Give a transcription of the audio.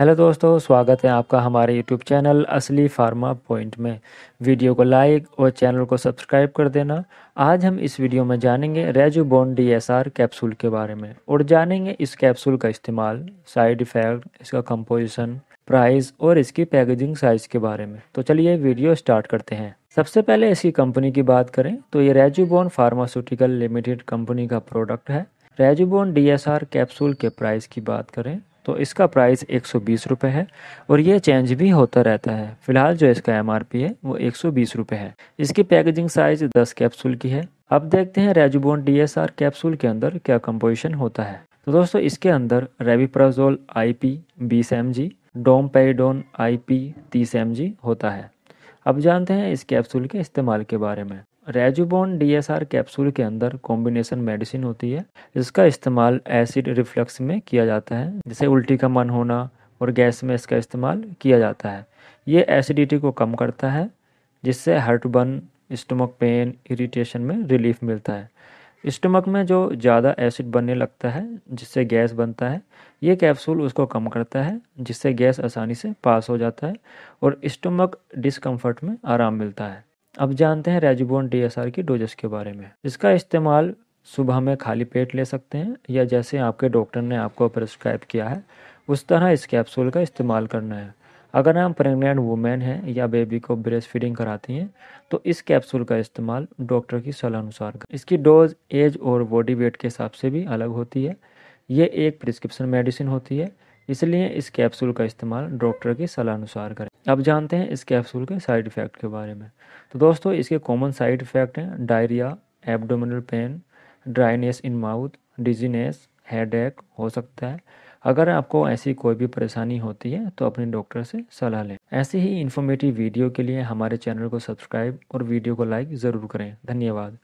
hello दोस्तों स्वागत है आपका हमारे YouTube channel Asli pharma point में वीडियो को लाइक और चैनल को सब्सक्राइब कर देना आज हम इस वीडियो में जानेंगे एस डीएसआर कैप्सूल के बारे में और जानेंगे इस कैप्सूल का इस्तेमाल साइड इफ़ेक्ट इसका कंपोजिशन प्राइस और इसकी पैकेजिंग साइज़ के बारे में तो चलिए वीडियो स्टार्ट करते हैं सबसे पहले इसकी कंपनी की बात करें तो ये रेजुबोन फार्मास्यूटिकल लिमिटेड कंपनी का प्रोडक्ट है एस डीएसआर कैप्सूल के प्राइस की बात करें तो इसका प्राइस एक सौ है और ये चेंज भी होता रहता है फिलहाल जो इसका एम है वो एक सौ है इसकी पैकेजिंग साइज दस कैप्सूल की है अब देखते हैं रेजुबोन डी कैप्सूल के अंदर क्या कंपोजिशन होता है तो दोस्तों इसके अंदर रेविप्राजोल डोम पेडोन आई डोमपेडोन तीस एम जी होता है अब जानते हैं इस कैप्सूल के इस्तेमाल के बारे में एस डीएसआर कैप्सूल के अंदर कॉम्बिनेशन मेडिसिन होती है जिसका इस्तेमाल एसिड रिफ्लक्स में किया जाता है जैसे उल्टी का मन होना और गैस में इसका इस्तेमाल किया जाता है ये एसिडिटी को कम करता है जिससे heartburn stomach pain irritation में रिलीफ मिलता है स्टमक में जो ज़्यादा एसिड बनने लगता है जिससे गैस बनता है ये कैप्सूल उसको कम करता है जिससे गैस आसानी से पास हो जाता है और स्टमक डिस्कम्फर्ट में आराम मिलता है अब जानते हैं रेजिबोन आर की डोजेस के बारे में इसका इस्तेमाल सुबह में खाली पेट ले सकते हैं या जैसे आपके डॉक्टर ने आपको प्रिस्क्राइब किया है उस तरह इस कैप्सूल का इस्तेमाल करना है अगर हम प्रेग्नेंट वुमेन हैं या बेबी को ब्रेस्ट फीडिंग कराती हैं तो इस कैप्सूल का इस्तेमाल डॉक्टर की सलाह अनुसार करें इसकी डोज एज और बॉडी वेट के हिसाब से भी अलग होती है ये एक प्रिस्क्रिप्शन मेडिसिन होती है इसलिए इस कैप्सूल का इस्तेमाल डॉक्टर की सलाह अनुसार करें अब जानते हैं इस कैप्सूल के साइड इफ़ेक्ट के बारे में तो दोस्तों इसके कॉमन साइड इफ़ेक्ट हैं diarrhoea abdominal pain dryness in mouth dizziness head हो सकता है अगर आपको ऐसी कोई भी परेशानी होती है तो अपने डॉक्टर से सलाह लें ऐसे ही इन्फॉर्मेटिव वीडियो के लिए हमारे चैनल को सब्सक्राइब और वीडियो को लाइक ज़रूर करें धन्यवाद